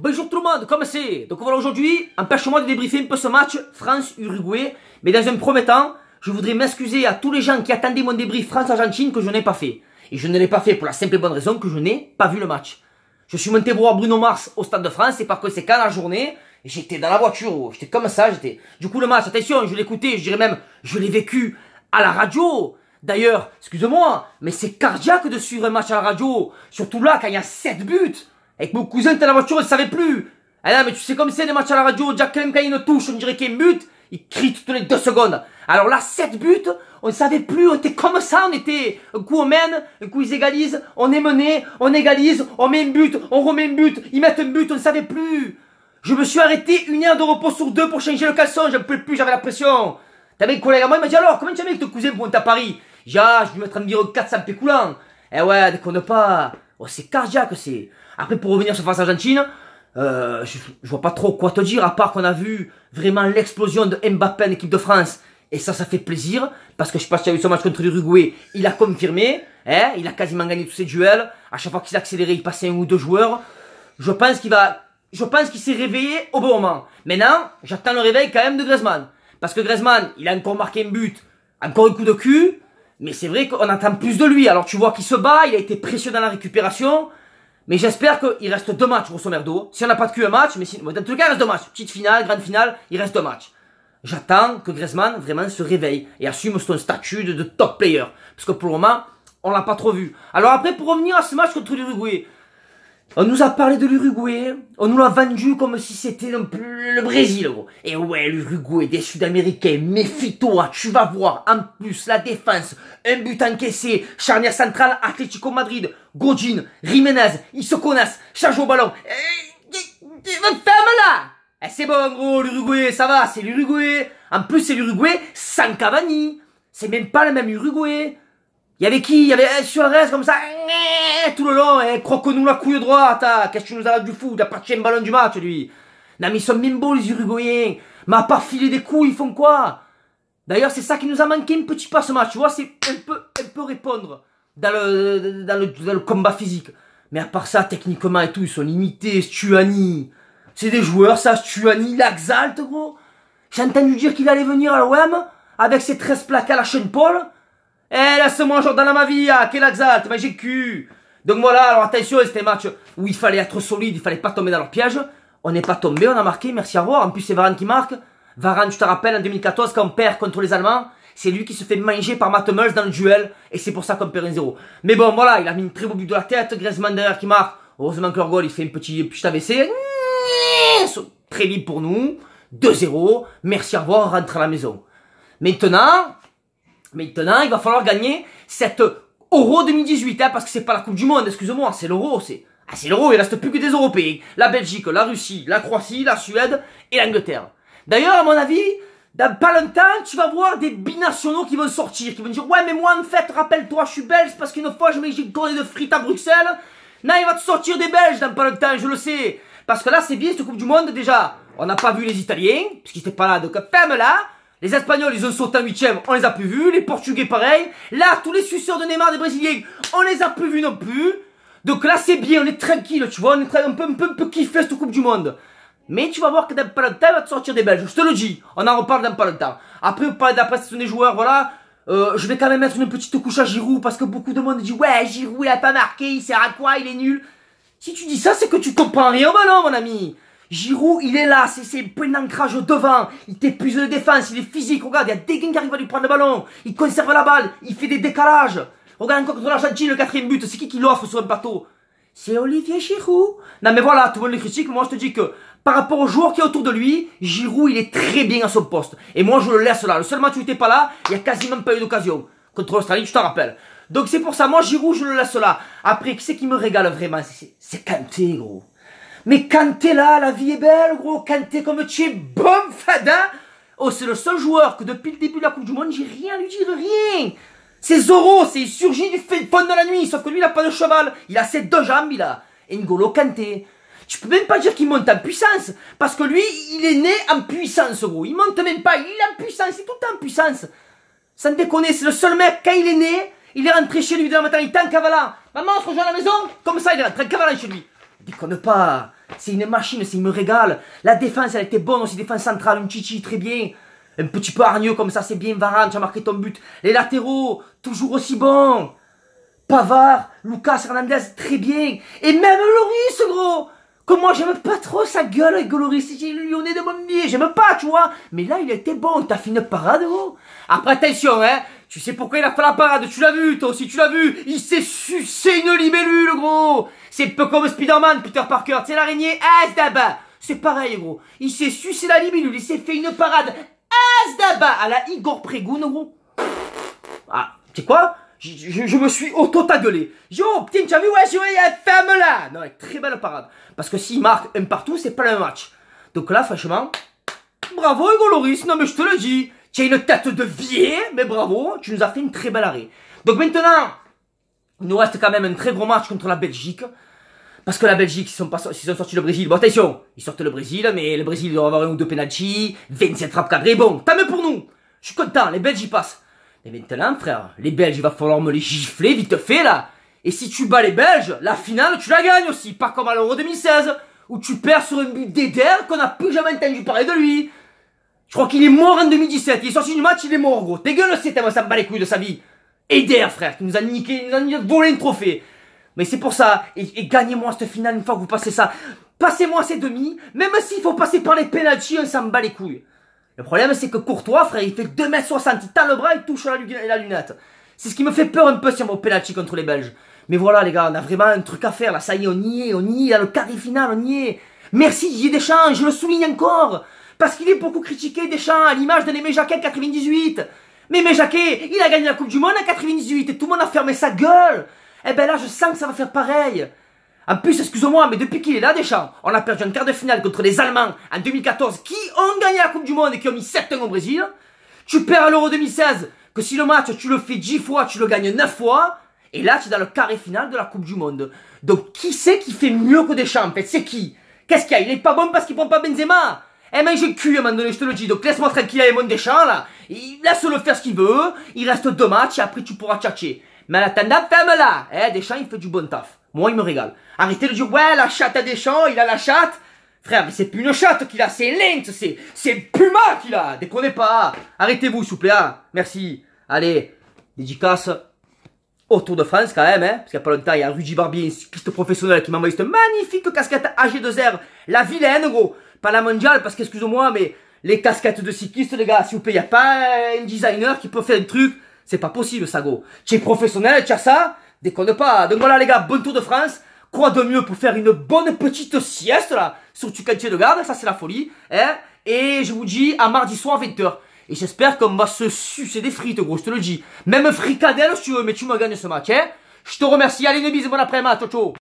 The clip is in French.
Bonjour tout le monde, comment c'est Donc voilà aujourd'hui, empêche-moi de débriefer un peu ce match France-Uruguay. Mais dans un premier temps, je voudrais m'excuser à tous les gens qui attendaient mon débrief France-Argentine que je n'ai pas fait. Et je ne l'ai pas fait pour la simple et bonne raison que je n'ai pas vu le match. Je suis monté voir Bruno Mars au Stade de France et par conséquent la journée, j'étais dans la voiture, j'étais comme ça, j'étais... Du coup le match, attention, je l'écoutais, je dirais même, je l'ai vécu à la radio. D'ailleurs, excusez moi mais c'est cardiaque de suivre un match à la radio. Surtout là quand il y a 7 buts. Avec mon cousin, t'as la voiture, ne savait plus. Ah là, mais tu sais comme c'est les matchs à la radio, Jack même quand il ne touche, on dirait qu'il but, il crie toutes les deux secondes. Alors là, 7 buts, on ne savait plus, on était comme ça, on était, un coup on mène, un coup ils égalisent, on est mené, on égalise, on met un but, on remet un but, ils mettent un but, on ne savait plus. Je me suis arrêté une heure de repos sur deux pour changer le caleçon, j'en peux plus, j'avais la pression. T'avais un collègue à moi, il m'a dit alors, comment tu as avec ton cousin pour monter à Paris J'ai ah, je vais mettre me dire 400 coulant. Eh ouais, déconne pas. Oh, c'est cardiaque, c'est... Après, pour revenir sur face Argentine, euh, je, je, vois pas trop quoi te dire, à part qu'on a vu vraiment l'explosion de Mbappé en équipe de France. Et ça, ça fait plaisir, parce que je sais pas si tu as son match contre l'Uruguay, il a confirmé, hein, il a quasiment gagné tous ses duels. À chaque fois qu'il accéléré, il passait un ou deux joueurs. Je pense qu'il va... Je pense qu'il s'est réveillé au bon moment. Maintenant, j'attends le réveil quand même de Griezmann. Parce que Griezmann, il a encore marqué un but, encore un coup de cul, mais c'est vrai qu'on attend plus de lui. Alors tu vois qu'il se bat, il a été précieux dans la récupération. Mais j'espère qu'il reste deux matchs, grosso merdo. Si on n'a pas de cul, un match. Mais si... tout cas, il reste deux matchs. Petite finale, grande finale, il reste deux matchs. J'attends que Griezmann vraiment se réveille et assume son statut de, top player. Parce que pour le moment, on l'a pas trop vu. Alors après, pour revenir à ce match contre l'Uruguay, on nous a parlé de l'Uruguay, on nous l'a vendu comme si c'était le Brésil, gros. Et ouais, l'Uruguay, des Sud-Américains, méfie-toi, tu vas voir, en plus, la défense, un but encaissé, charnière centrale, Atlético Madrid, Godin, Jiménez, ils se connaissent, charge au ballon, ferme eh, là eh, C'est bon, gros, l'Uruguay, ça va, c'est l'Uruguay. En plus, c'est l'Uruguay sans Cavani. C'est même pas le même Uruguay. Il y avait qui Il y avait eh, Suarez comme ça, eh, tout le long, et eh, croque-nous la couille droite, ah, qu'est-ce que tu nous arrêtes du fou Il a le ballon du match, lui. Non, mais ils sont les Uruguayens. Mais à part filer des coups, ils font quoi D'ailleurs, c'est ça qui nous a manqué un petit peu ce match, tu vois, c'est un peu, un répondre dans le, dans, le, combat physique. Mais à part ça, techniquement et tout, ils sont limités, Stuani. C'est des joueurs, ça, Stuani, l'exalte, gros. J'ai entendu dire qu'il allait venir à l'OM avec ses 13 plaques à la chaîne Paul. Eh, laisse-moi dans la ma vie, ah, quel exalt, magique cul. Donc voilà, alors attention, c'était un match où il fallait être solide, il fallait pas tomber dans leur piège. On n'est pas tombé, on a marqué, merci à voir. En plus, c'est Varane qui marque. Varane, tu te rappelles, en 2014, quand on perd contre les Allemands, c'est lui qui se fait manger par Matt dans le duel, et c'est pour ça qu'on perd un 0. Mais bon, voilà, il a mis une très beau but de la tête, Griezmann derrière qui marque. Heureusement que leur goal, il fait une petite, puce AVC. Très libre pour nous. 2-0. Merci à voir, on rentre à la maison. Maintenant, Maintenant, il va falloir gagner cette Euro 2018, hein, parce que c'est pas la Coupe du Monde, excusez-moi, hein, c'est l'Euro, c'est... Ah, c'est l'Euro, il reste plus que des Européens. La Belgique, la Russie, la Croatie, la Suède et l'Angleterre. D'ailleurs, à mon avis, dans pas longtemps, tu vas voir des binationaux qui vont sortir, qui vont dire Ouais, mais moi, en fait, rappelle-toi, je suis belge parce qu'une fois, je j'ai tourné de frites à Bruxelles. Non, il va te sortir des Belges dans pas longtemps, je le sais. Parce que là, c'est bien cette Coupe du Monde déjà. On n'a pas vu les Italiens, puisqu'ils étaient pas là, donc ferme là. Les Espagnols, ils ont sauté en huitième, on les a plus vus. Les Portugais, pareil. Là, tous les suceurs de Neymar des Brésiliens, on les a plus vus non plus. Donc là, c'est bien, on est tranquille, tu vois. On, est un peu un peu un kiffer cette Coupe du Monde. Mais tu vas voir que dans pas longtemps, il va te sortir des Belges. Je te le dis, on en reparle dans pas longtemps. Après, on parle de la des joueurs, voilà. Euh, je vais quand même mettre une petite couche à Giroud parce que beaucoup de monde dit ouais Giroud il a pas marqué, il sert à quoi, il est nul. Si tu dis ça, c'est que tu comprends rien au non mon ami. Giroud, il est là, c'est plein d'ancrage devant, il t'épuise de défense, il est physique, regarde, il y a des qui arrivent à lui prendre le ballon, il conserve la balle, il fait des décalages. Regarde encore contre l'Argentine, le quatrième but, c'est qui qui l'offre sur le bateau C'est Olivier Giroud. Non mais voilà, tout le monde le critique, moi je te dis que par rapport au joueurs qui est autour de lui, Giroud il est très bien à son poste. Et moi je le laisse là, le seul match où il n'était pas là, il y a quasiment pas eu d'occasion. Contre l'Australie, je t'en rappelle. Donc c'est pour ça, moi Giroud je le laisse là. Après, qui c'est qui me régale vraiment C'est Kanté gros. Mais Kanté, là, la vie est belle, gros. Kanté, comme tu es bon fada. Oh, c'est le seul joueur que depuis le début de la Coupe du Monde, j'ai rien à lui dire, rien. C'est Zoro, c'est il surgit du fond de la nuit, sauf que lui, il a pas de cheval. Il a ses deux jambes, il a. N'Golo Kanté. Tu peux même pas dire qu'il monte en puissance, parce que lui, il est né en puissance, gros. Il monte même pas, il est en puissance, il est tout en puissance. Sans déconner, c'est le seul mec, quand il est né, il est rentré chez lui de matin, il était en Maman, on se rejoint à la maison Comme ça, il est rentré en chez lui. Déconne pas c'est une machine, c'est une me régale. La défense, elle était bonne aussi, défense centrale, une chichi, très bien. Un petit peu hargneux comme ça, c'est bien. Varane, tu as marqué ton but. Les latéraux, toujours aussi bons. Pavard, Lucas Hernandez, très bien. Et même Loris, gros comment moi j'aime pas trop sa gueule avec Loris, c'est le lyonnais de mon j'aime pas, tu vois. Mais là il était bon, il t'a fait une parade, gros. Après attention, hein, tu sais pourquoi il a fait la parade Tu l'as vu, toi aussi, tu l'as vu Il s'est sucé une libellule, le gros C'est peu comme Spider-Man, Peter Parker, c'est l'araignée Asdaba C'est pareil, gros. Il s'est sucé la libellule, il s'est fait une parade Asdaba à la Igor Pregoun, gros. Ah, tu sais quoi je, me suis auto tagueulé Yo, putain, tu as vu, ouais, j'ai la femme là Non, très belle parade. Parce que s'il marque un partout, c'est pas le match. Donc là, franchement, bravo Igor Loris, non mais je te le dis tu as une tête de vieille, mais bravo, tu nous as fait une très belle arrêt. Donc maintenant, il nous reste quand même un très gros match contre la Belgique. Parce que la Belgique, ils sont, pas, ils sont sortis le Brésil. Bon, attention, ils sortent le Brésil, mais le Brésil doit avoir un ou deux penalty, 27 frappes cadrées. Bon, t'as mieux pour nous. Je suis content, les Belges y passent. Mais maintenant, frère, les Belges, il va falloir me les gifler vite fait, là. Et si tu bats les Belges, la finale, tu la gagnes aussi. Pas comme à l'Euro 2016, où tu perds sur un but d'Eder qu'on n'a plus jamais entendu parler de lui. Je crois qu'il est mort en 2017. Il est sorti du match, il est mort, gros. T'es gueule, c'est, ça me bat les couilles de sa vie. Et derrière frère, qui nous a niqué, il nous a volé une trophée. Mais c'est pour ça. Et, gagnez-moi cette finale une fois que vous passez ça. Passez-moi ces demi. Même s'il faut passer par les pénalties, hein, ça me bat les couilles. Le problème, c'est que Courtois, frère, il fait 2m60. Il tend le bras, il touche la, lunette. C'est ce qui me fait peur un peu sur mon penalty contre les Belges. Mais voilà, les gars, on a vraiment un truc à faire. Là, ça y est, on y est, on y est. Là, le carré final, on y est. Merci, des Deschamps, je le souligne encore. Parce qu'il est beaucoup critiqué Deschamps à l'image de l'Aimé Jacquet 98. Mais Aimé Jacquet, il a gagné la Coupe du Monde en 98 et tout le monde a fermé sa gueule. Eh ben là, je sens que ça va faire pareil. En plus, excusez-moi, mais depuis qu'il est là, Deschamps, on a perdu un quart de finale contre les Allemands en 2014 qui ont gagné la Coupe du Monde et qui ont mis 7 au Brésil. Tu perds à l'Euro 2016 que si le match, tu le fais 10 fois, tu le gagnes 9 fois. Et là, tu es dans le carré final de la Coupe du Monde. Donc, qui c'est qui fait mieux que Deschamps En fait, c'est qui Qu'est-ce qu'il y a Il est pas bon parce qu'il prend pas Benzema. Eh mais j'ai le cul à un moment donné, je te le dis, donc laisse-moi tranquille à Mon Deschamps là. Laisse-le faire ce qu'il veut, il reste deux matchs et après tu pourras tchatcher. Mais la attendant, ferme là, Eh, Deschamps il fait du bon taf. Moi il me régale. Arrêtez de dire, ouais la chatte à Deschamps, il a la chatte. Frère, mais c'est plus une chatte qu'il a, c'est Lint, c'est Puma qu'il a. Déconnez pas. Arrêtez-vous s'il vous plaît. Hein. Merci. Allez, dédicace au de France quand même, hein, parce qu'il n'y a pas longtemps, il y a Rudy Barbier, un cycliste professionnel qui m'a envoyé cette magnifique casquette AG2R, la vilaine gros. Pas la mondiale, parce qu'excusez-moi, mais les casquettes de cyclistes, les gars, si vous plaît, a pas un designer qui peut faire un truc. C'est pas possible, ça, gros. Tu es professionnel, tu as ça. Déconne pas. Donc voilà, les gars, bon tour de France. Quoi de mieux pour faire une bonne petite sieste, là, sur tu es de garde. Ben, ça, c'est la folie. Hein Et je vous dis à mardi soir, 20h. Et j'espère qu'on va se sucer des frites, gros, je te le dis. Même fricadelle, si tu veux, mais tu me gagné ce match, hein Je te remercie. Allez, une bon après-midi. Ciao,